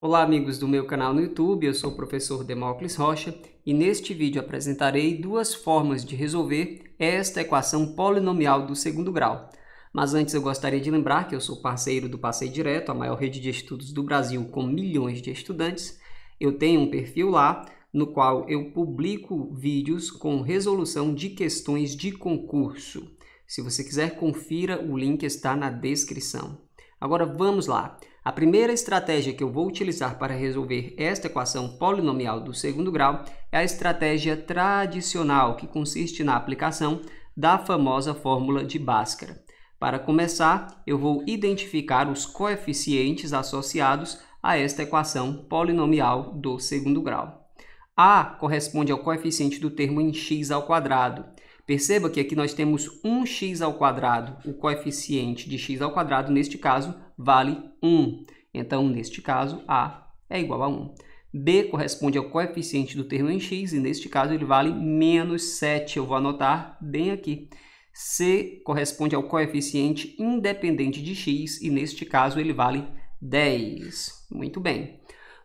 Olá amigos do meu canal no YouTube, eu sou o professor Demócles Rocha e neste vídeo apresentarei duas formas de resolver esta equação polinomial do segundo grau. Mas antes eu gostaria de lembrar que eu sou parceiro do Passeio Direto, a maior rede de estudos do Brasil com milhões de estudantes. Eu tenho um perfil lá no qual eu publico vídeos com resolução de questões de concurso. Se você quiser, confira, o link está na descrição. Agora vamos lá. A primeira estratégia que eu vou utilizar para resolver esta equação polinomial do segundo grau é a estratégia tradicional, que consiste na aplicação da famosa fórmula de Bhaskara. Para começar, eu vou identificar os coeficientes associados a esta equação polinomial do segundo grau. A corresponde ao coeficiente do termo em x ao quadrado. Perceba que aqui nós temos 1x ao quadrado, o coeficiente de x ao quadrado, neste caso, vale 1. Então, neste caso, a é igual a 1. b corresponde ao coeficiente do termo em x, e neste caso ele vale menos 7. Eu vou anotar bem aqui. c corresponde ao coeficiente independente de x, e neste caso ele vale 10. Muito bem.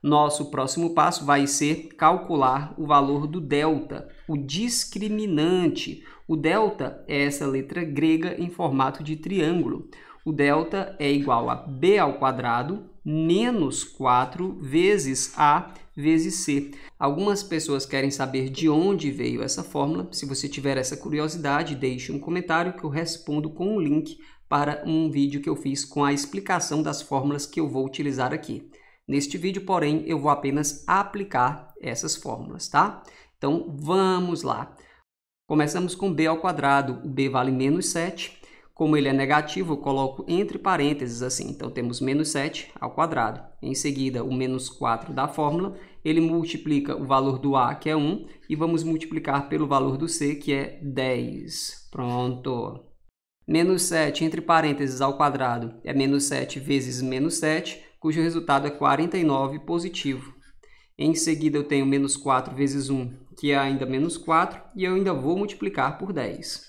Nosso próximo passo vai ser calcular o valor do delta, o discriminante. O delta é essa letra grega em formato de triângulo. O delta é igual a b ao quadrado menos 4 vezes a vezes c. Algumas pessoas querem saber de onde veio essa fórmula. Se você tiver essa curiosidade, deixe um comentário que eu respondo com um link para um vídeo que eu fiz com a explicação das fórmulas que eu vou utilizar aqui. Neste vídeo, porém, eu vou apenas aplicar essas fórmulas, tá? Então, vamos lá. Começamos com b ao quadrado, o b vale menos 7. Como ele é negativo, eu coloco entre parênteses assim. Então, temos menos 7 ao quadrado. Em seguida, o menos 4 da fórmula. Ele multiplica o valor do a, que é 1, e vamos multiplicar pelo valor do c, que é 10. Pronto. Menos 7 entre parênteses ao quadrado é menos 7 vezes menos 7 cujo resultado é 49 positivo. Em seguida, eu tenho menos 4 vezes 1, que é ainda menos 4, e eu ainda vou multiplicar por 10.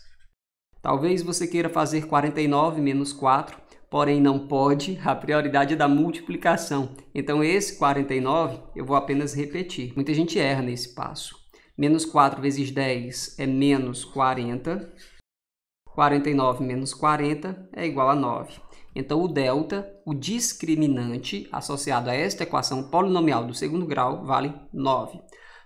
Talvez você queira fazer 49 menos 4, porém não pode, a prioridade é da multiplicação. Então, esse 49 eu vou apenas repetir. Muita gente erra nesse passo. Menos 4 vezes 10 é menos 40. 49 menos 40 é igual a 9. Então, o delta, o discriminante associado a esta equação polinomial do segundo grau, vale 9.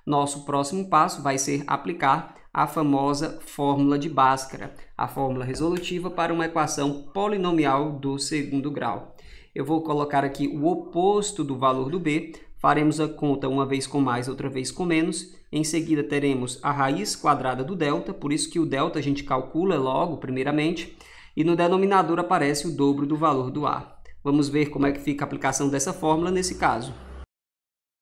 Nosso próximo passo vai ser aplicar a famosa fórmula de Bhaskara, a fórmula resolutiva para uma equação polinomial do segundo grau. Eu vou colocar aqui o oposto do valor do b, faremos a conta uma vez com mais, outra vez com menos. Em seguida, teremos a raiz quadrada do delta, por isso que o delta a gente calcula logo, primeiramente e no denominador aparece o dobro do valor do A. Vamos ver como é que fica a aplicação dessa fórmula nesse caso.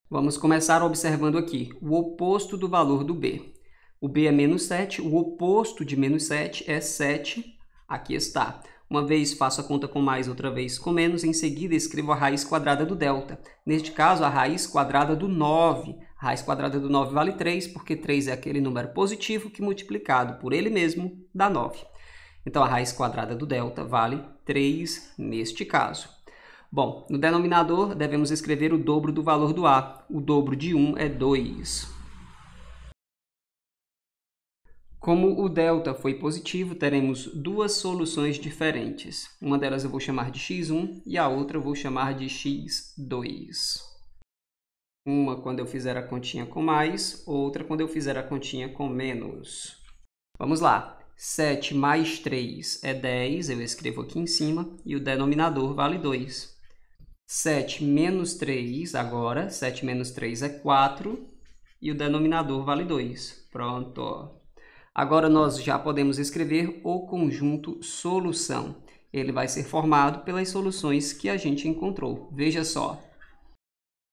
Vamos começar observando aqui o oposto do valor do B. O B é menos 7, o oposto de menos 7 é 7, aqui está. Uma vez faço a conta com mais, outra vez com menos, em seguida escrevo a raiz quadrada do delta. Neste caso, a raiz quadrada do 9. A raiz quadrada do 9 vale 3, porque 3 é aquele número positivo que multiplicado por ele mesmo dá 9. Então, a raiz quadrada do delta vale 3 neste caso. Bom, no denominador devemos escrever o dobro do valor do A. O dobro de 1 é 2. Como o delta foi positivo, teremos duas soluções diferentes. Uma delas eu vou chamar de x1 e a outra eu vou chamar de x2. Uma quando eu fizer a continha com mais, outra quando eu fizer a continha com menos. Vamos lá. 7 mais 3 é 10, eu escrevo aqui em cima, e o denominador vale 2. 7 menos 3, agora, 7 menos 3 é 4, e o denominador vale 2. Pronto. Agora nós já podemos escrever o conjunto solução. Ele vai ser formado pelas soluções que a gente encontrou. Veja só.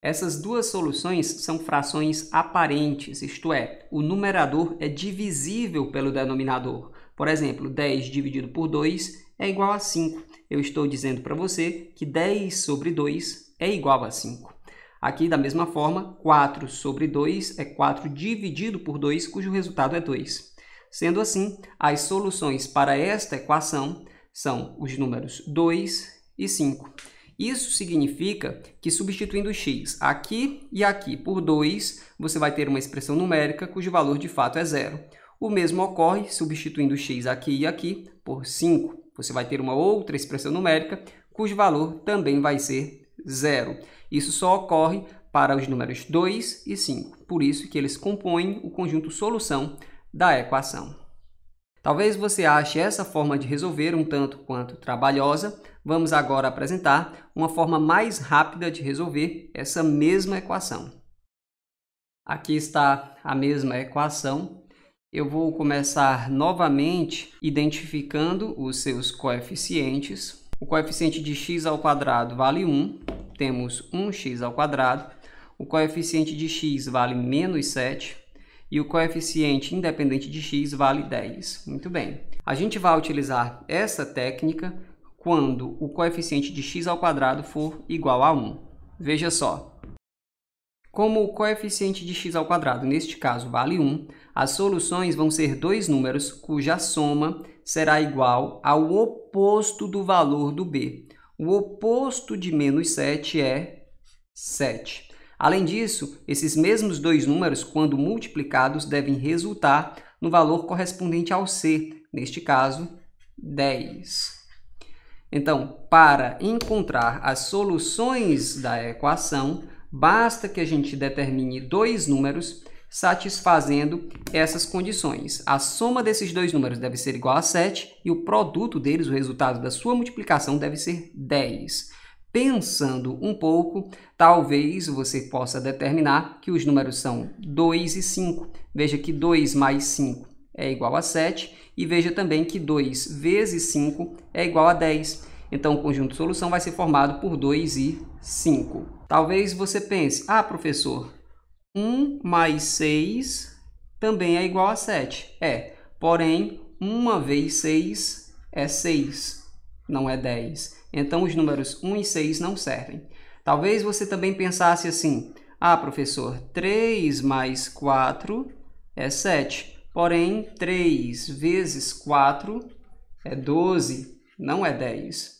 Essas duas soluções são frações aparentes, isto é, o numerador é divisível pelo denominador. Por exemplo, 10 dividido por 2 é igual a 5. Eu estou dizendo para você que 10 sobre 2 é igual a 5. Aqui, da mesma forma, 4 sobre 2 é 4 dividido por 2, cujo resultado é 2. Sendo assim, as soluções para esta equação são os números 2 e 5. Isso significa que substituindo x aqui e aqui por 2, você vai ter uma expressão numérica cujo valor de fato é zero. O mesmo ocorre substituindo x aqui e aqui por 5. Você vai ter uma outra expressão numérica cujo valor também vai ser zero. Isso só ocorre para os números 2 e 5. Por isso que eles compõem o conjunto solução da equação. Talvez você ache essa forma de resolver um tanto quanto trabalhosa. Vamos agora apresentar uma forma mais rápida de resolver essa mesma equação. Aqui está a mesma equação eu vou começar novamente identificando os seus coeficientes. O coeficiente de x ao quadrado vale 1, temos 1x ao quadrado. O coeficiente de x vale menos 7 e o coeficiente independente de x vale 10. Muito bem. A gente vai utilizar essa técnica quando o coeficiente de x ao quadrado for igual a 1. Veja só, como o coeficiente de x ao quadrado, neste caso, vale 1, as soluções vão ser dois números cuja soma será igual ao oposto do valor do b. O oposto de menos 7 é 7. Além disso, esses mesmos dois números, quando multiplicados, devem resultar no valor correspondente ao c, neste caso, 10. Então, para encontrar as soluções da equação, Basta que a gente determine dois números satisfazendo essas condições. A soma desses dois números deve ser igual a 7 e o produto deles, o resultado da sua multiplicação, deve ser 10. Pensando um pouco, talvez você possa determinar que os números são 2 e 5. Veja que 2 mais 5 é igual a 7 e veja também que 2 vezes 5 é igual a 10. Então, o conjunto de solução vai ser formado por 2 e 5. Talvez você pense, ah, professor, 1 mais 6 também é igual a 7. É, porém, 1 vez 6 é 6, não é 10. Então, os números 1 e 6 não servem. Talvez você também pensasse assim, ah, professor, 3 mais 4 é 7. Porém, 3 vezes 4 é 12, não é 10.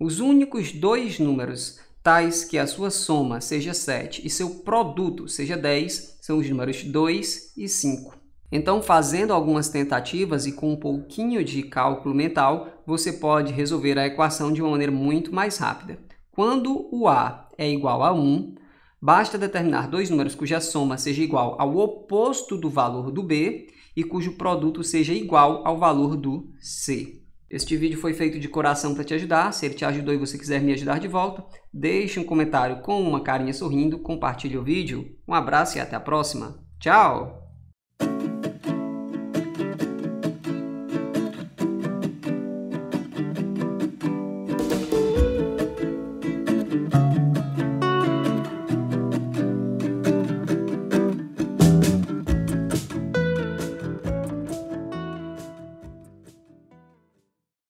Os únicos dois números tais que a sua soma seja 7 e seu produto seja 10, são os números 2 e 5. Então, fazendo algumas tentativas e com um pouquinho de cálculo mental, você pode resolver a equação de uma maneira muito mais rápida. Quando o A é igual a 1, basta determinar dois números cuja soma seja igual ao oposto do valor do B e cujo produto seja igual ao valor do C. Este vídeo foi feito de coração para te ajudar. Se ele te ajudou e você quiser me ajudar de volta, deixe um comentário com uma carinha sorrindo, compartilhe o vídeo. Um abraço e até a próxima. Tchau!